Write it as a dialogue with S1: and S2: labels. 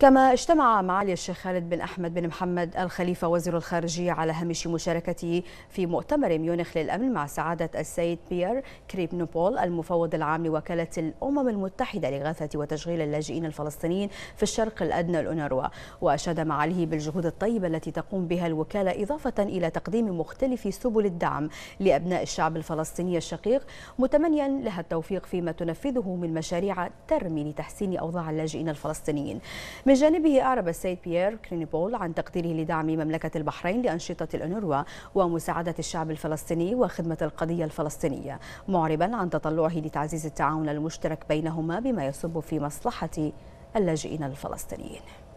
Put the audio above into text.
S1: كما اجتمع
S2: معالي الشيخ خالد بن أحمد بن محمد الخليفة وزير الخارجية على هامش مشاركته في مؤتمر ميونخ للأمن مع سعادة السيد بيير كريب نوبول المفوض العام لوكالة الأمم المتحدة لإغاثة وتشغيل اللاجئين الفلسطينيين في الشرق الأدنى الأونروا وأشاد معاليه بالجهود الطيبة التي تقوم بها الوكالة إضافة إلى تقديم مختلف سبل الدعم لأبناء الشعب الفلسطيني الشقيق متمنيا لها التوفيق فيما تنفذه من مشاريع ترمي لتحسين أوضاع اللاجئين الفلسطينيين من جانبه أعرب السيد بيير كرينيبول عن تقديره لدعم مملكة البحرين لأنشطة الأنروا ومساعدة الشعب الفلسطيني وخدمة القضية الفلسطينية معربا عن تطلعه لتعزيز التعاون المشترك بينهما بما يصب في مصلحة اللاجئين الفلسطينيين